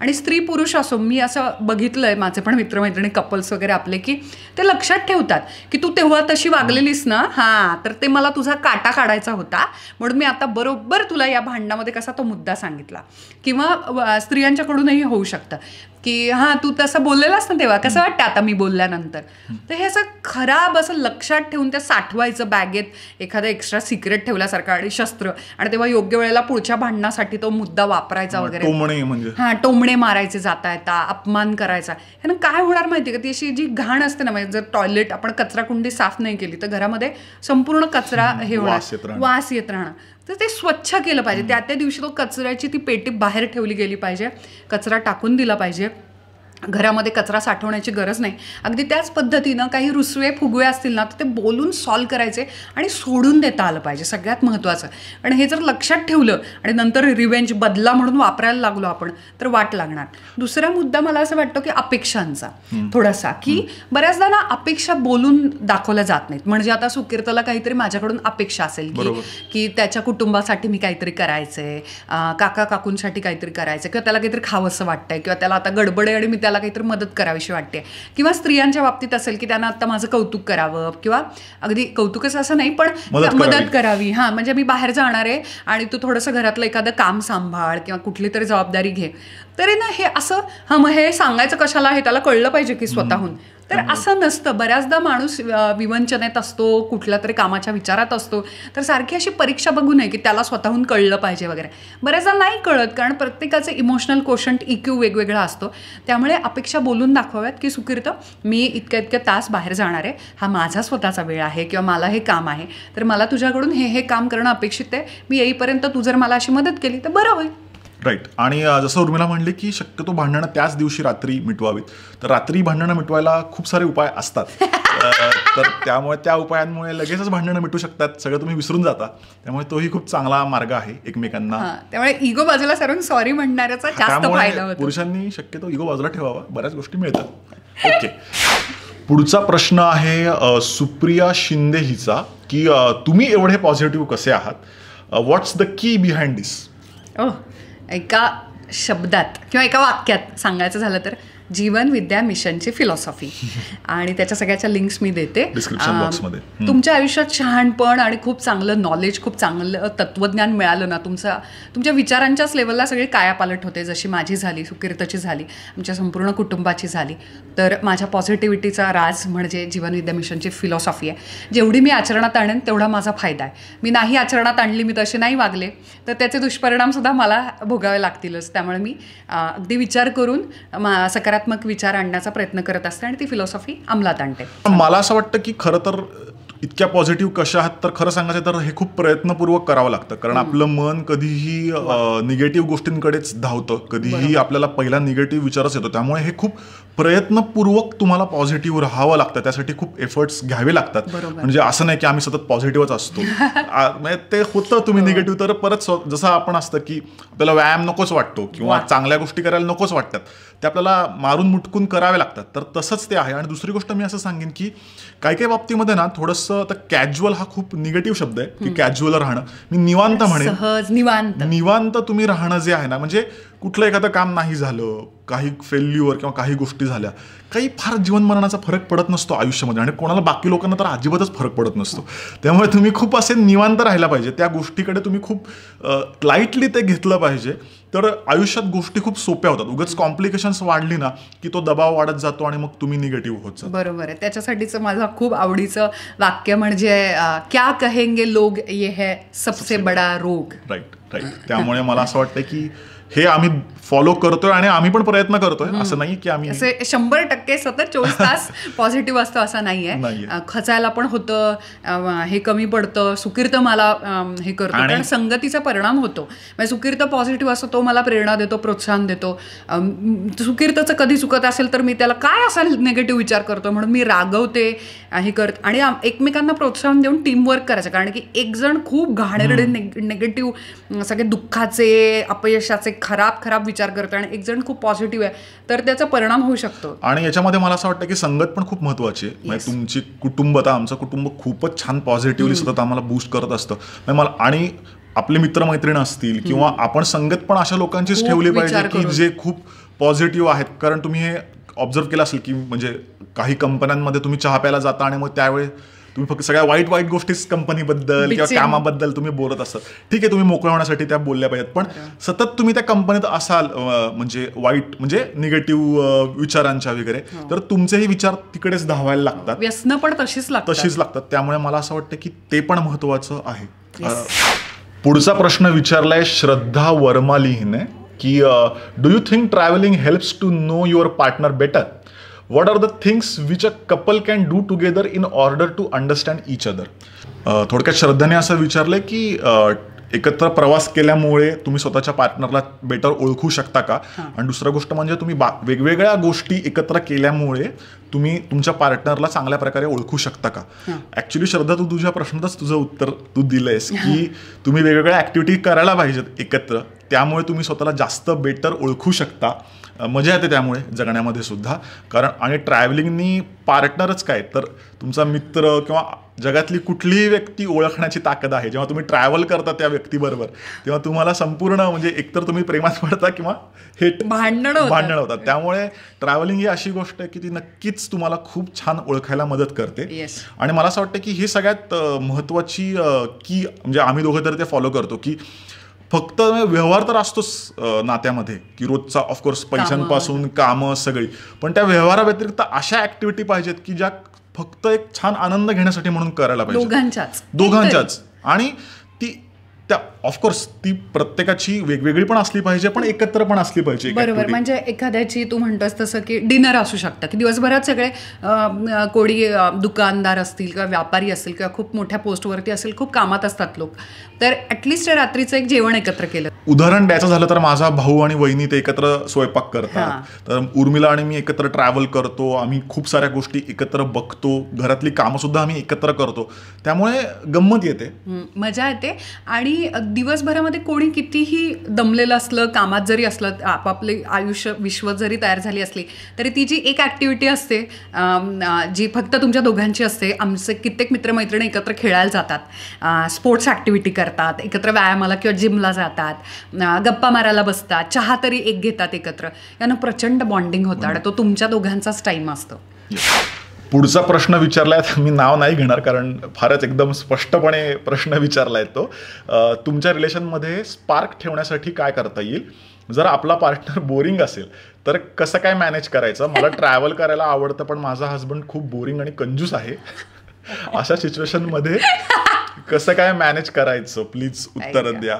S2: आणि स्त्री पुरुष असो मी असं बघितलं आहे माझे पण मित्रमैत्रिणी कपल्स वगैरे आपले की ते लक्षात ठेवतात की तू तेव्हा तशी वागलेलीस ना हां तर ते मला तुझा काटा काढायचा होता म्हणून मी आता बरोबर तुला या भांडणामध्ये कसा तो मुद्दा सांगितला किंवा स्त्रियांच्याकडूनही होऊ शकतं की हा तू तसं बोललेलास ना तेव्हा कसं वाटतं आता मी बोलल्यानंतर तर हे असं खराब असं लक्षात ठेवून त्या साठवायचं बॅगेत एखादा एक्स्ट्रा सिक्रेट ठेवल्यासारखं आणि शस्त्र आणि तेव्हा योग्य वेळेला पुढच्या भांडणासाठी तो मुद्दा वापरायचा वगैरे म्हणजे? हा टोमणे मारायचे जाता येता अपमान करायचा ह्यानं काय होणार माहिती का ती अशी जी घाण असते ना म्हणजे जर टॉयलेट आपण कचराकुंडी साफ नाही केली तर घरामध्ये संपूर्ण कचरा हे होणार वास येत राहणार तर ते स्वच्छ केलं पाहिजे त्या त्या दिवशी तो कचऱ्याची ती पेटी बाहेर ठेवली गेली पाहिजे कचरा टाकून दिला पाहिजे घरामध्ये कचरा साठवण्याची गरज नाही अगदी त्याच पद्धतीनं काही रुसवे फुगवे असतील ना तर ते बोलून सॉल्व करायचे आणि सोडून देता आलं पाहिजे सगळ्यात महत्त्वाचं आणि हे जर लक्षात ठेवलं आणि नंतर रिवेंज बदला म्हणून वापरायला लागलो आपण तर वाट लागणार दुसरा मुद्दा मला असं वाटतं की अपेक्षांचा थोडासा की बऱ्याचदा ना अपेक्षा बोलून दाखवल्या जात नाहीत म्हणजे आता सुकिर्तला काहीतरी माझ्याकडून अपेक्षा असेल की की त्याच्या कुटुंबासाठी मी काहीतरी करायचंय काका काकूंसाठी काहीतरी करायचं किंवा त्याला काहीतरी खावंसं वाटतंय किंवा त्याला आता गडबड आणि मी त्याला काहीतरी मदत करावीशी वाटते किंवा स्त्रियांच्या बाबतीत असेल की त्यांना आता माझं कौतुक करावं किंवा अगदी कौतुकच असं नाही पण मदत करावी हां म्हणजे मी बाहेर जाणार आहे आणि तू थोडंसं घरातलं एखादं काम सांभाळ किंवा कुठली तरी जबाबदारी घे तरी ना हे असं हां मग हे सांगायचं कशाला हे त्याला कळलं पाहिजे की स्वतःहून तर असं नसतं बऱ्याचदा माणूस विवंचनेत असतो कुठल्या तरी कामाच्या विचारात असतो तर सारखी अशी परीक्षा बघू नये की त्याला स्वतःहून कळलं पाहिजे वगैरे बऱ्याचदा नाही कळत कारण प्रत्येकाचे इमोशनल कोशंट इक्यू वेगवेगळा असतो त्यामुळे अपेक्षा बोलून दाखवाव्यात की सुकीर्त मी इतक्या इतक्या तास बाहेर जाणार आहे हा माझा स्वतःचा वेळ आहे किंवा मला हे काम आहे तर मला तुझ्याकडून हे हे काम करणं अपेक्षित आहे मी येईपर्यंत तू जर मला अशी मदत केली तर बरं होईल
S1: राईट आणि जसं उर्मिला म्हणले की शक्यतो भांडणं त्याच दिवशी रात्री मिटवावीत तर रात्री भांडणं मिटवायला खूप सारे उपाय असतात तर त्यामुळे त्या उपायांमुळे लगेचच भांडणं मिटू शकतात सगळं तुम्ही विसरून जाता त्यामुळे तोही खूप चांगला मार्ग आहे एकमेकांना
S2: त्यामुळे इगो बाजूला सरून सॉरी म्हणणाऱ्याचा
S1: पुरुषांनी शक्यतो इगो बाजूला ठेवावा बऱ्याच गोष्टी मिळतात ओके पुढचा प्रश्न आहे सुप्रिया शिंदे हिचा की तुम्ही एवढे पॉझिटिव्ह कसे आहात व्हॉट्स द की बिहाइंड दिस
S2: एका शब्दात किंवा एका वाक्यात सांगायचं झालं तर जीवन विद्या मिशनची फिलॉसॉफी आणि त्याच्या सगळ्याच्या लिंक्स मी देते तुमच्या आयुष्यात शहाणपण आणि खूप चांगलं नॉलेज खूप चांगलं तत्वज्ञान मिळालं ना तुमचं तुमच्या विचारांच्याच लेवलला सगळी कायापालट होते जशी माझी झाली सुकीर्तची झाली आमच्या संपूर्ण कुटुंबाची झाली तर माझ्या पॉझिटिव्हिटीचा राज म्हणजे जीवन विद्या मिशनची फिलॉसॉफी आहे जेवढी मी आचरणात आणेन तेवढा माझा फायदा आहे मी नाही आचरणात आणली मी तसे नाही वागले तर त्याचे दुष्परिणामसुद्धा मला भोगावे लागतीलच त्यामुळे मी अगदी विचार करून मा सकारात्मक विचार आणण्याचा प्रयत्न करत असते आणि ती फिलॉसॉफी अंमलात आणते
S1: मला असं वाटतं की खरं तर इतक्या पॉझिटिव्ह कशा आहात तर खरं सांगायचं तर हे खूप प्रयत्नपूर्वक करावं लागतं कारण आपलं मन कधीही निगेटिव्ह गोष्टींकडेच धावतं कधीही आपल्याला पहिला निगेटिव्ह विचारच येतो त्यामुळे हे खूप प्रयत्नपूर्वक तुम्हाला पॉझिटिव्ह राहावं लागतं त्यासाठी खूप एफर्ट्स घ्यावे लागतात म्हणजे असं नाही की आम्ही सतत पॉझिटिव्हच असतो म्हणजे ते होतं तुम्ही निगेटिव्ह हो. तर परत जसं आपण असतं की आपल्याला व्यायाम नकोच वाटतो किंवा चांगल्या गोष्टी करायला नकोच वाटतात ते आपल्याला मारून मुटकून करावे लागतात तर तसंच ते आहे आणि दुसरी गोष्ट मी असं सांगेन की काही काही बाबतीमध्ये ना थोडंसं आता कॅज्युअल हा खूप निगेटिव्ह शब्द आहे की कॅज्युअल राहणं मी निवांत म्हणेन निवांत तुम्ही राहणं जे आहे ना म्हणजे कुठलं एखादं काम नाही झालं काही फेल्युअर किंवा काही गोष्टी झाल्या काही फार जीवनमरणाचा फरक पडत नसतो आयुष्यामध्ये आणि कोणाला बाकी लोकांना तर अजिबातच फरक पडत नसतो त्यामुळे तुम्ही खूप असे निवांत राहायला पाहिजे त्या गोष्टीकडे तुम्ही खूप लाईटली ते घेतलं पाहिजे तर आयुष्यात गोष्टी खूप सोप्या होतात उगाच कॉम्प्लिकेशन्स वाढली ना की तो दबाव वाढत जातो आणि मग तुम्ही निगेटिव्ह होत जातो
S2: बरोबर आहे त्याच्यासाठीच माझा खूप आवडीचं वाक्य म्हणजे क्या कहेंगे लोग ये है सबसे बडा रोग
S1: राईट राईट त्यामुळे मला असं वाटतं की हे आम्ही फॉलो करतोय आणि आम्ही पण प्रयत्न करतोय असं नाही की आम्ही
S2: शंभर टक्के सतत चोवीस तास पॉझिटिव्ह असतो असं नाहीये खचायला पण होतं हे कमी पडतं सुकीर्त मला हे करतो कारण संगतीचा परिणाम होतो म्हणजे सुकीर्त पॉझिटिव्ह असतो तो मला प्रेरणा देतो प्रोत्साहन देतो सुकीर्तचं कधी चुकत असेल तर मी त्याला काय असा निगेटिव्ह विचार करतो म्हणून मी रागवते हे करत आणि एकमेकांना प्रोत्साहन देऊन टीमवर्क करायचं कारण की एक जण खूप घाणेरडे निगेटिव्ह सगळे दुःखाचे अपयशाचे खराब खराब विचार करतो आणि एक जण खूप पॉझिटिव्ह आहे तर त्याचा परिणाम होऊ शकतो
S1: आणि याच्यामध्ये मला असं वाटतं की संगत पण खूप महत्वाची आहे म्हणजे तुमची कुटुंब आमचं कुटुंब खूपच छान पॉझिटिव्हली सतत आम्हाला बूस्ट करत असतं म्हणजे मला आणि आपले मित्रमैत्रिणी असतील किंवा आपण संगत पण अशा लोकांचीच ठेवली पाहिजे की जे खूप पॉझिटिव्ह आहेत कारण तुम्ही हे ऑब्झर्व केलं असेल की म्हणजे काही कंपन्यांमध्ये तुम्ही चहा प्यायला जाता आणि मग त्यावेळेस तुम्ही फक्त सगळ्या वाईट वाईट गोष्टीच कंपनीबद्दल किंवा कामाबद्दल तुम्ही बोलत असत ठीक आहे तुम्ही मोकळ्या होण्यासाठी त्या बोलल्या पाहिजेत पण सतत तुम्ही त्या कंपनीत असाल म्हणजे वाईट म्हणजे निगेटिव्ह विचारांच्या वगैरे तर तुमचेही विचार तिकडेच धावायला लागतात व्यसन पण तशीच लागतात तशीच लागतात त्यामुळे मला असं वाटतं की ते पण महत्वाचं आहे पुढचा प्रश्न विचारलाय श्रद्धा वर्मालीने की do you think travelling helps to know your partner better what are the things which a couple can do together in order to understand each other थोडक्यात श्रद्धाने असं विचारलंय की एकत्र प्रवास केल्यामुळे तुम्ही स्वतःच्या पार्टनरला बेटर ओळखू शकता का आणि दुसरं गोष्ट म्हणजे तुम्ही बा वेगवेगळ्या गोष्टी एकत्र केल्यामुळे तुम्ही तुमच्या पार्टनरला चांगल्या प्रकारे ओळखू शकता का ऍक्च्युअली श्रद्धा तू तुझ्या प्रश्नातच तुझं उत्तर तू दिलंयस की तुम्ही वेगवेगळ्या ऍक्टिव्हिटी करायला पाहिजेत एकत्र त्यामुळे तुम्ही स्वतःला जास्त बेटर ओळखू शकता मजा येते त्यामुळे जगण्यामध्ये सुद्धा कारण आणि ट्रॅव्हलिंगनी पार्टनरच काय तर तुमचा मित्र किंवा जगातली कुठलीही व्यक्ती ओळखण्याची ताकद आहे जेव्हा तुम्ही ट्रॅव्हल करता त्या व्यक्तीबरोबर तेव्हा तुम्हाला संपूर्ण म्हणजे एकतर तुम्ही प्रेमात पडता किंवा हे भांडणं भांडणं होतात त्यामुळे ट्रॅव्हलिंग ही अशी गोष्ट आहे की ती नक्कीच तुम्हाला खूप छान ओळखायला मदत करते आणि मला असं वाटतं की ही सगळ्यात महत्त्वाची की म्हणजे आम्ही दोघं तर ते फॉलो करतो की फक्त व्यवहार तर असतोच नात्यामध्ये की रोजचा ऑफकोर्स पैशांपासून कामं सगळी पण त्या व्यवहारा व्यतिरिक्त अशा ऍक्टिव्हिटी पाहिजेत की ज्या फक्त एक छान आनंद घेण्यासाठी म्हणून करायला पाहिजे
S2: दोघांच्याच
S1: आणि ती त्या ऑफकोर्स ती प्रत्येकाची वेगवेगळी पण असली पाहिजे पण एकत्र पण असली पाहिजे बरोबर म्हणजे
S2: एखाद्याची तू म्हणतोस तसं की डिनर असू शकतं की दिवसभरात सगळे कोडी दुकानदार असतील किंवा व्यापारी असतील किंवा खूप मोठ्या पोस्टवरती असेल खूप कामात असतात लोक तर ॲटलिस्ट रात्रीचं एक जेवण एकत्र केलं
S1: उदाहरण द्यायचं झालं तर माझा भाऊ आणि वहिनी ते एकत्र स्वयंपाक करतात तर उर्मिला आणि मी एकत्र ट्रॅव्हल करतो आम्ही खूप साऱ्या गोष्टी एकत्र बघतो घरातली कामं सुद्धा आम्ही एकत्र करतो त्यामुळे गंमत येते
S2: मजा येते आणि दिवसभरामध्ये कोणी कितीही दमलेलं असलं कामात जरी असलं आपापले आयुष्य विश्व जरी तयार झाली असली तरी ती जी एक ॲक्टिव्हिटी असते जी फक्त तुमच्या दोघांची असते आमचे कित्येक मित्रमैत्रिणी एकत्र खेळायला जातात स्पोर्ट्स ॲक्टिव्हिटी करतात एकत्र व्यायामाला किंवा जिमला जातात गप्पा मारायला बसतात चहा तरी एक घेतात एकत्र यानं प्रचंड बॉन्डिंग होतं आणि तो तुमच्या दोघांचाच टाईम असतो
S1: पुढचा प्रश्न विचारलाय मी नाव नाही घेणार कारण फारच एकदम स्पष्टपणे प्रश्न विचारला तो तुमच्या रिलेशनमध्ये स्पार्क ठेवण्यासाठी काय करता येईल जर आपला पार्टनर बोरिंग असेल तर कसं काय मॅनेज करायचं मला ट्रॅव्हल करायला आवडतं पण माझा हसबंड खूप बोरिंग आणि कंजूस आहे अशा सिच्युएशनमध्ये कसं काय मॅनेज करायचं प्लीज उत्तर द्या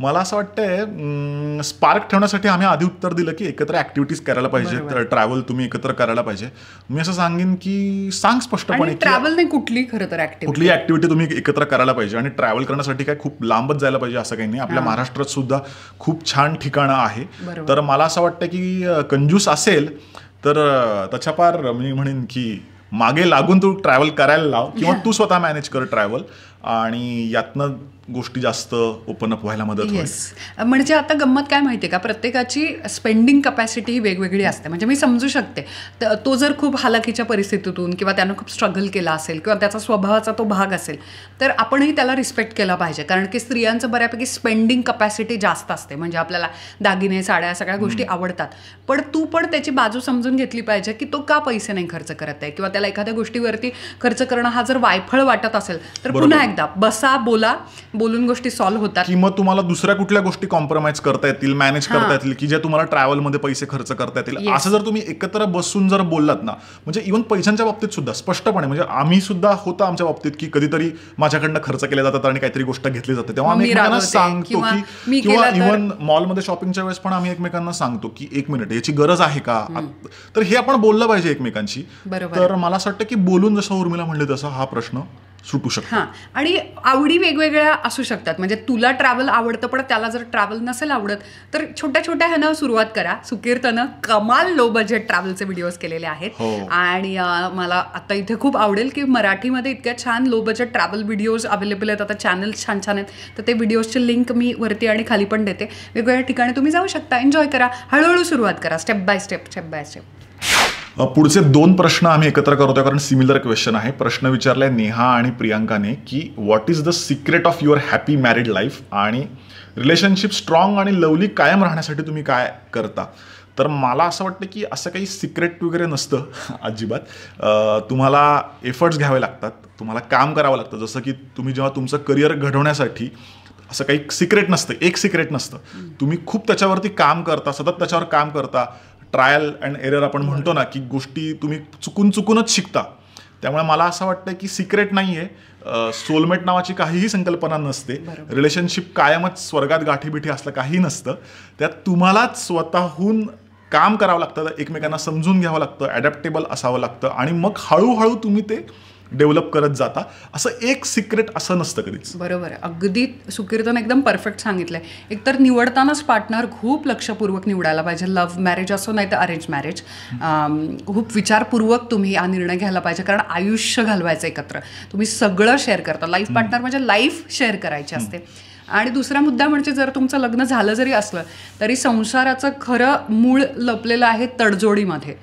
S1: मला असं वाटतंय स्पार्क ठेवण्यासाठी आम्ही आधी उत्तर दिलं की एकत्र ऍक्टिव्हिटीज करायला पाहिजे ट्रॅव्हल तुम्ही एकत्र करायला पाहिजे मी असं सांगेन की सांग स्पष्टपणे ट्रॅव्हल
S2: नाही कुठली खरं तर कुठली
S1: ऍक्टिव्हिटी तुम्ही एकत्र करायला पाहिजे आणि ट्रॅव्हल करण्यासाठी काय खूप लांबच जायला पाहिजे असं काही नाही आपल्या महाराष्ट्रात सुद्धा खूप छान ठिकाणं आहे तर मला असं वाटतं की कंजूस असेल तर त्याच्यापार मी म्हणेन की मागे लागून तू ट्रॅव्हल करायला लाव किंवा तू स्वतः मॅनेज कर ट्रॅव्हल आणि यातनं गोष्टी जास्त ओपन अप व्हायला मदत
S2: होईल म्हणजे आता गंमत काय माहितीये का प्रत्येकाची स्पेंडिंग कपॅसिटी ही वेगवेगळी असते म्हणजे मी समजू शकते तो जर खूप हालाकीच्या परिस्थितीतून किंवा त्यानं खूप स्ट्रगल केला असेल किंवा त्याचा स्वभावाचा तो भाग असेल तर आपणही त्याला रिस्पेक्ट केला पाहिजे कारण की स्त्रियांचं बऱ्यापैकी स्पेंडिंग कपॅसिटी जास्त असते म्हणजे आपल्याला दागिने साड्या सगळ्या गोष्टी आवडतात पण तू पण त्याची बाजू समजून घेतली पाहिजे की तो का पैसे नाही खर्च करत आहे किंवा त्याला एखाद्या गोष्टीवरती खर्च करणं हा जर वायफळ वाटत असेल तर पुन्हा एकदा बसा बोला बोलून गोष्टी सॉल्व्ह होतात की
S1: मग तुम्हाला दुसऱ्या कुठल्या गोष्टी कॉम्प्रोमाइज करता येतील मॅनेज करता येतील की ज्या तुम्हाला ट्रॅव्हलमध्ये पैसे खर्च करता येतील असं जर तुम्ही एकत्र बसून जर बोललात ना म्हणजे इव्हन पैशांच्या बाबतीत सुद्धा स्पष्टपणे म्हणजे आम्ही सुद्धा होतं आमच्या बाबतीत की कधीतरी माझ्याकडनं खर्च केल्या जातात आणि काहीतरी गोष्ट घेतली जाते तेव्हा आम्ही सांगतो की किंवा इव्हन मॉलमध्ये शॉपिंगच्या वेळेस पण आम्ही एकमेकांना सांगतो की एक मिनिट याची गरज आहे का तर हे आपण बोललं पाहिजे एकमेकांशी तर मला असं वाटतं की बोलून जसं उर्मिला म्हणले तसा हा प्रश्न सुटू शकतो हां
S2: आणि आवडी वेगवेगळ्या असू शकतात म्हणजे तुला ट्रॅव्हल आवडतं पण त्याला जर ट्रॅव्हल नसेल आवडत तर छोट्या छोट्या ह्यानं सुरुवात करा सुकीर्तनं कमाल लो बजेट ट्रॅव्हलचे व्हिडिओज केलेले आहेत हो. आणि मला आता इथे खूप आवडेल की मराठीमध्ये इतक्या छान low budget travel videos available आहेत आता चॅनल्स छान छान आहेत तर ते व्हिडिओजची लिंक मी वरती आणि खाली पण देते वेगवेगळ्या ठिकाणी तुम्ही जाऊ शकता एन्जॉय करा हळूहळू सुरुवात करा step by step step by step
S1: पुढचे दोन प्रश्न आम्ही एकत्र करतो कारण सिमिलर क्वेश्चन आहे प्रश्न विचारलाय नेहा आणि प्रियांकाने की what is the secret of your happy married life आणि रिलेशनशिप स्ट्रॉंग आणि लवली कायम राहण्यासाठी तुम्ही काय करता तर मला असं वाटतं की असं काही सिक्रेट वगैरे नसतं अजिबात तुम्हाला एफर्ट्स घ्यावे लागतात तुम्हाला काम करावं लागतं जसं की तुम्ही जेव्हा तुमचं करिअर घडवण्यासाठी असं काही सिक्रेट नसतं एक सिक्रेट नसतं तुम्ही खूप त्याच्यावरती काम करता सतत त्याच्यावर काम करता ट्रायल अँड एरर आपण म्हणतो ना की गोष्टी तुम्ही चुकून चुकूनच शिकता त्यामुळे मला असं वाटतं की सिक्रेट नाहीये सोलमेट नावाची काहीही संकल्पना नसते रिलेशनशिप कायमच स्वर्गात गाठीबिठी असलं काही नसतं त्यात तुम्हालाच स्वतःहून काम करावं लागतं एकमेकांना समजून घ्यावं लागतं ॲडॅप्टेबल असावं लागतं आणि मग हळूहळू तुम्ही ते डेव्हलप करत जाता असं एक सिक्रेट असं नसतं कधीच
S2: बरोबर अगदी सुकीर्तन एकदम परफेक्ट सांगितलंय एकतर निवडतानाच पार्टनर खूप लक्षपूर्वक निवडायला पाहिजे लव्ह मॅरेज असो नाही तर अरेंज मॅरेज खूप विचारपूर्वक तुम्ही हा निर्णय घ्यायला पाहिजे कारण आयुष्य घालवायचं एकत्र तुम्ही सगळं शेअर करता लाईफ पार्टनर म्हणजे लाईफ शेअर करायची असते आणि दुसरा मुद्दा म्हणजे जर तुमचं लग्न झालं जरी असलं तरी संसाराचं खरं मूळ लपलेलं आहे तडजोडीमध्ये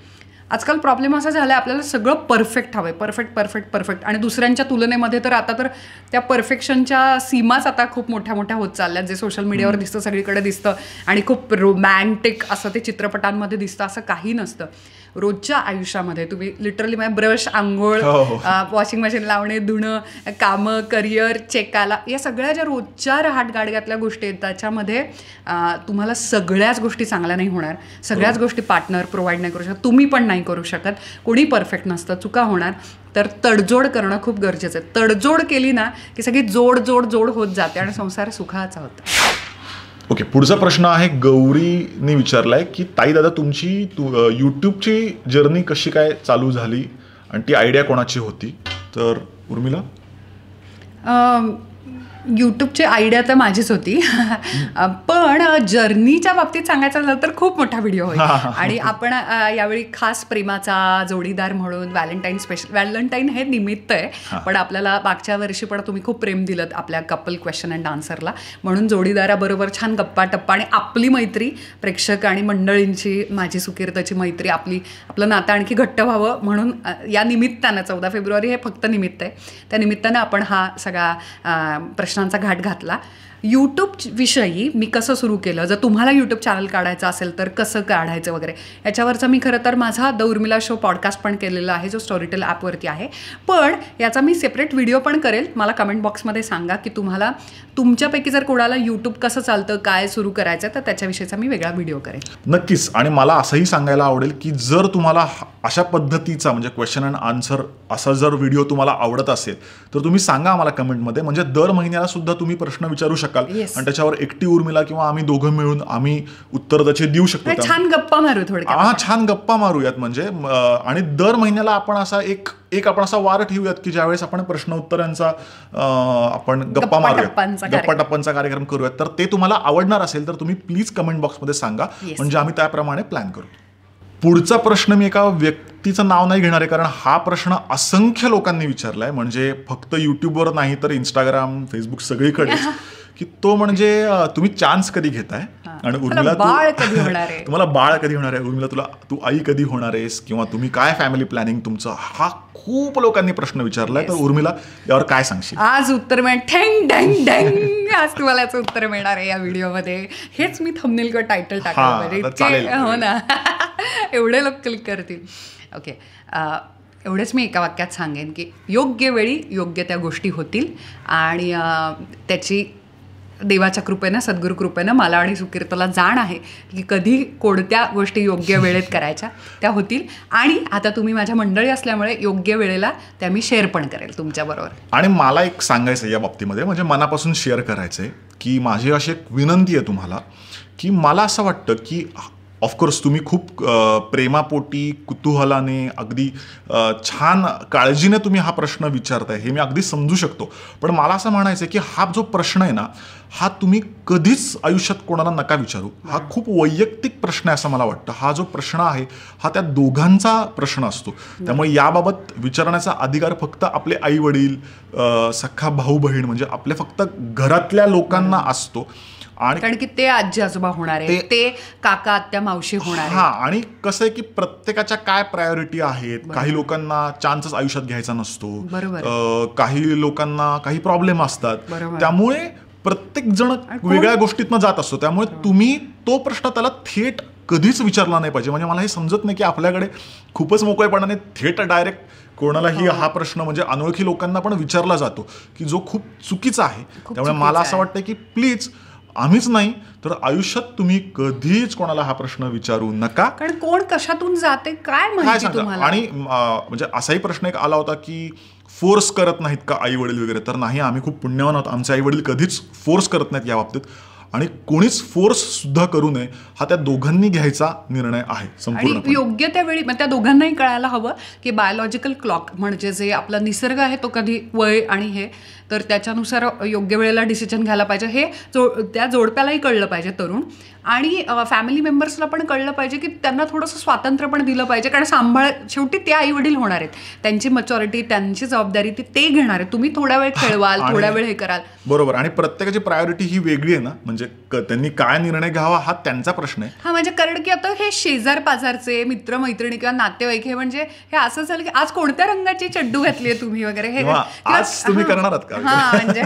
S2: आजकाल प्रॉब्लेम असा झाला आहे आपल्याला सगळं परफेक्ट हवं आहे परफेक्ट परफेक्ट परफेक्ट आणि दुसऱ्यांच्या तुलनेमध्ये तर आता तर त्या परफेक्शनच्या सीमाच आता खूप मोठ्या मोठ्या होत चालल्यात जे सोशल मीडियावर दिसतं सगळीकडे दिसतं आणि खूप रोमॅन्टिक असं ते चित्रपटांमध्ये दिसतं असं काही नसतं रोजच्या आयुष्यामध्ये तुम्ही लिटरली म्हणजे ब्रश आंघोळ वॉशिंग हो. मशीन लावणे धुणं कामं करिअर चेकाला या सगळ्या ज्या रोजच्या रहाटगाडग्यातल्या गोष्टी आहेत त्याच्यामध्ये तुम्हाला सगळ्याच गोष्टी चांगल्या नाही होणार सगळ्याच हो. गोष्टी पार्टनर प्रोव्हाइड नाही करू शकत तुम्ही पण नाही करू शकत कोणी परफेक्ट नसतं चुका होणार तर तडजोड करणं खूप गरजेचं आहे तडजोड केली ना की सगळी जोड जोड जोड होत जाते आणि संसार सुखाचा होता
S1: ओके पुढचा प्रश्न आहे गौरीने विचारलाय की ताई दादा तुमची तू यूट्यूबची जर्नी कशी काय चालू झाली आणि ती आयडिया कोणाची होती तर उर्मिला
S2: यूट्यूबची आयडिया तर माझीच होती पण जर्नीच्या बाबतीत सांगायचं झालं तर खूप मोठा व्हिडिओ होईल आणि आपण यावेळी खास प्रेमाचा जोडीदार म्हणून व्हॅलेंटाईन स्पेशल व्हॅलेंटाईन हे निमित्त आहे पण आपल्याला मागच्या वर्षी पण तुम्ही खूप प्रेम दिलं आपल्या कपल क्वेश्चन अँड आन्सरला म्हणून जोडीदाराबरोबर छान गप्पा टप्पा आणि आपली मैत्री प्रेक्षक आणि मंडळींची माझी सुकीर्ताची मैत्री आपली आपलं नातं आणखी घट्ट व्हावं म्हणून या निमित्तानं चौदा फेब्रुवारी हे फक्त निमित्त आहे त्या निमित्तानं आपण हा सगळा प्रश्न प्रश्नांचा घाट घातला विषयी मी कसं सुरू केलं जर तुम्हाला यूट्यूब चॅनल काढायचं असेल तर कसं काढायचं वगैरे याच्यावरचा मी खरं तर माझा द उर्मिला शो पॉडकास्ट पण केलेला आहे जो स्टोरीटेल ॲपवरती आहे पण याचा मी सेपरेट व्हिडिओ पण करेल मला कमेंट बॉक्समध्ये सांगा की तुम्हाला तुमच्यापैकी जर कोणाला यूट्यूब कसं चालतं काय सुरू करायचं तर त्याच्याविषयीचा मी वेगळा व्हिडिओ करेन
S1: नक्कीच आणि मला असंही सांगायला आवडेल की जर तुम्हाला अशा पद्धतीचा म्हणजे क्वेश्चन अँड आन्सर असा जर व्हिडिओ तुम्हाला आवडत असेल तर तुम्ही सांगा आम्हाला कमेंटमध्ये म्हणजे दर महिन्याला सुद्धा तुम्ही प्रश्न विचारू शकता शकाल आणि त्याच्यावर एकटी उर्मिला किंवा आम्ही दोघं मिळून आम्ही उत्तर त्याचे देऊ शकतो छान
S2: गप्पा मारू थोडक्यात हा
S1: छान गप्पा मारूयात म्हणजे आणि दर महिन्याला आपण असा एक एक आपण असा वार ठेवूयात की ज्यावेळेस आपण प्रश्न उत्तरांचा आपण गप्पा मारूया गप्पा टप्पांचा कार्यक्रम करूयात तर ते तुम्हाला आवडणार असेल तर तुम्ही प्लीज कमेंट बॉक्समध्ये सांगा म्हणजे आम्ही त्याप्रमाणे प्लॅन करू पुढचा प्रश्न मी एका व्यक्तीचं नाव नाही घेणार आहे कारण हा प्रश्न असंख्य लोकांनी विचारलाय म्हणजे फक्त युट्यूबवर नाही तर इंस्टाग्राम फेसबुक सगळीकडे की तो म्हणजे तुम्ही चान्स कधी घेताय आणि उर्मिला तुम्हाला बाळ कधी होणार आहे उर्मिला तुला तू आई कधी होणार आहेस किंवा तुम्ही काय फॅमिली प्लॅनिंग तुमचं हा खूप लोकांनी प्रश्न विचारलाय तर उर्मिला यावर काय सांगशील आज उत्तर ठेंग डेंग डेंग
S2: आज तुम्हाला याचं उत्तर मिळणार आहे या व्हिडिओमध्ये हेच मी थमनेल किंवा टायटल टाकलं हो ना एवढे लोक क्लिक करतील ओके एवढेच मी एका वाक्यात सांगेन की योग्य वेळी योग्य त्या गोष्टी होतील आणि त्याची देवाच्या कृपेनं सद्गुरू कृपेनं मला आणि सुकीर्तला जाण आहे की कधी कोणत्या गोष्टी योग्य वेळेत करायच्या त्या होतील आणि आता तुम्ही माझ्या मंडळी असल्यामुळे योग्य वेळेला त्या मी शेअर पण करेल तुमच्याबरोबर
S1: आणि मला एक सांगायचं या बाबतीमध्ये म्हणजे मनापासून शेअर करायचं आहे की माझी अशी एक विनंती आहे तुम्हाला की मला असं वाटतं की ऑफकोर्स तुम्ही खूप प्रेमापोटी कुतूहलाने अगदी छान काळजीने तुम्ही हा प्रश्न विचारताय हे मी अगदी समजू शकतो पण मला असं म्हणायचं आहे की हा जो प्रश्न आहे ना हा तुम्ही कधीच आयुष्यात कोणाला नका विचारू हा खूप वैयक्तिक प्रश्न आहे असं मला वाटतं हा जो प्रश्न आहे हा त्या दोघांचा प्रश्न असतो त्यामुळे याबाबत विचारण्याचा अधिकार फक्त आपले आई वडील सख्खा भाऊ बहीण म्हणजे आपल्या फक्त घरातल्या लोकांना असतो आणि कारण की ते आजी आजोबा होणार आहे ते काका
S2: आत्या मावशी
S1: होणार हा आणि कसं आहे की प्रत्येकाच्या काय प्रायोरिटी आहेत काही लोकांना चान्सच आयुष्यात घ्यायचा नसतो काही लोकांना काही प्रॉब्लेम असतात त्यामुळे प्रत्येक जण वेगळ्या गोष्टीतनं जात असतो त्यामुळे तुम्ही तो प्रश्न त्याला थेट कधीच विचारला नाही पाहिजे म्हणजे मला हे समजत नाही की आपल्याकडे खूपच मोकळेपणाने थेट डायरेक्ट कोणालाही हो. हा प्रश्न म्हणजे अनोळखी लोकांना पण विचारला जातो की जो खूप चुकीचा आहे त्यामुळे मला असं वाटतं की प्लीज आम्हीच नाही तर आयुष्यात तुम्ही कधीच कोणाला हा प्रश्न विचारू नका
S2: कारण कोण कशातून जाते काय तुम्हाला आणि
S1: म्हणजे असाही प्रश्न एक आला होता की फोर्स करत नाहीत का आई वडील वगैरे तर नाही आम्ही खूप पुण्यवान आहोत आमचे आई वडील कधीच फोर्स करत नाहीत या बाबतीत आणि कोणीच फोर्स सुद्धा करू नये हा त्या दोघांनी घ्यायचा निर्णय आहे संपूर्ण
S2: योग्य त्यावेळी वेळी त्या दोघांनाही कळायला हवं की बायोलॉजिकल क्लॉक म्हणजे जे आपला निसर्ग आहे तो कधी वय आणि हे तर त्याच्यानुसार योग्य वेळेला डिसिजन घ्यायला पाहिजे हे जो त्या जोडप्यालाही कळलं पाहिजे तरुण आणि फॅमिली मेंबर्सला पण कळलं पाहिजे की त्यांना थोडंसं स्वातंत्र्य पण दिलं पाहिजे कारण सांभाळ शेवटी ते आई वडील होणार आहेत त्यांची मच्युरिटी त्यांची जबाबदारी ती ते घेणार आहे तुम्ही थोड्या वेळ खेळवाल थोड्या वेळ हे कराल
S1: बरोबर आणि प्रत्येकाची प्रायोरिटी ही वेगळी आहे ना म्हणजे त्यांनी काय निर्णय घ्यावा हा त्यांचा प्रश्न आहे
S2: हा म्हणजे कारण की आता हे शेजार पाजारचे मित्रमैत्रिणी किंवा नातेवाईक हे म्हणजे हे असं झालं की आज कोणत्या रंगाची चड्डू घातली तुम्ही वगैरे हे आज तुम्ही करणार हा म्हणजे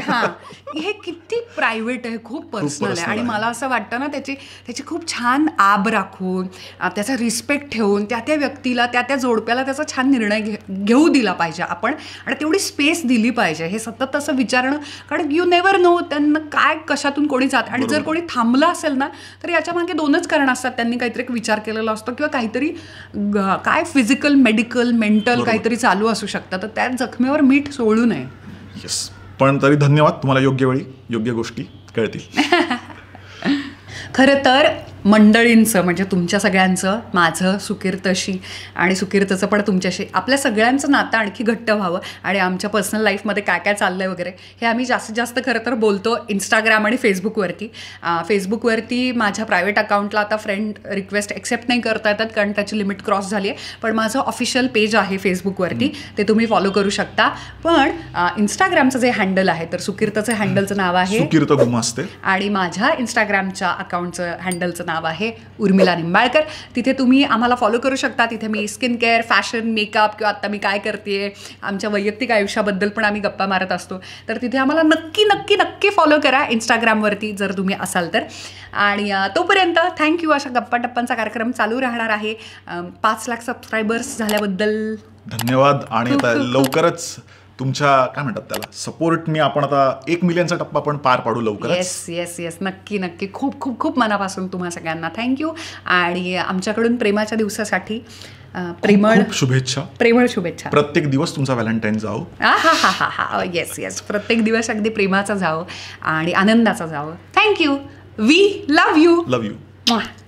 S2: हे किती प्रायव्हेट आहे खूप पर्सनल आहे आणि मला असं वाटतं ना त्याची त्याची खूप छान आब राखून त्याचा रिस्पेक्ट ठेवून त्या त्या व्यक्तीला त्या त्या जोडप्याला त्याचा छान निर्णय घेऊ दिला पाहिजे आपण आणि तेवढी स्पेस दिली पाहिजे हे सतत असं विचारणं कारण यू नेवर नो त्यांना काय कशातून कोणी जात आणि जर कोणी कोणी थांबला असेल ना तर याच्या मागे दोनच कारण असतात त्यांनी काहीतरी विचार केलेला असतो किंवा काहीतरी काय फिजिकल मेडिकल मेंटल काहीतरी चालू असू शकतं तर त्या जखमेवर मीठ सोडू नये
S1: येस पण तरी धन्यवाद तुम्हाला योग्य वेळी योग्य गोष्टी कळतील
S2: खरं तर मंडळींचं म्हणजे तुमच्या सगळ्यांचं माझं सुकीर्तशी आणि सुकीर्तचं पण तुमच्याशी आपल्या सगळ्यांचं नातं आणखी घट्ट व्हावं आणि आमच्या पर्सनल लाईफमध्ये काय काय चाललं आहे वगैरे हे आम्ही जास्तीत जास्त खरं तर बोलतो इंस्टाग्राम आणि फेसबुकवरती फेसबुकवरती माझ्या प्रायव्हेट अकाउंटला आता फ्रेंड रिक्वेस्ट एक्सेप्ट नाही करता येतात कारण त्याची लिमिट क्रॉस झाली आहे पण माझं ऑफिशियल पेज आहे फेसबुकवरती ते तुम्ही फॉलो करू शकता पण इंस्टाग्रामचं जे हँडल आहे तर सुकीर्तचं हँडलचं नाव आहे सुकीर्त गुमास्ते आणि माझ्या इंस्टाग्रामच्या अकाउंटचं हँडलचं नाव नाव आहे उर्मिला निंबाळकर तिथे तुम्ही आम्हाला फॉलो करू शकता तिथे मी स्किन केअर फॅशन मेकअप किंवा आत्ता मी काय करते आमच्या वैयक्तिक आयुष्याबद्दल पण आम्ही गप्पा मारत असतो तर तिथे आम्हाला नक्की नक्की नक्की फॉलो करा इंस्टाग्रामवरती जर तुम्ही असाल तर आणि तोपर्यंत थँक्यू अशा गप्पा टप्पांचा कार्यक्रम चालू राहणार आहे पाच लाख सबस्क्रायबर्स झाल्याबद्दल
S1: धन्यवाद आणि लवकरच तुमच्या काय म्हणतात त्याला सपोर्ट मी आपण आता एक मिलियनचा टप्पा आपण पार पाडू लवकर येस
S2: येस येस नक्की नक्की खूप खूप खूप मनापासून तुम्हा सगळ्यांना थँक्यू आणि आमच्याकडून प्रेमाच्या दिवसासाठी प्रेमळ शुभेच्छा प्रेमळ शुभेच्छा
S1: प्रत्येक दिवस तुमचा व्हॅलेंटाईन जाओ
S2: हा हा हा येस येस प्रत्येक दिवस अगदी प्रेमाचा जावं आणि
S1: आनंदाचा जाओ thank you we love you love you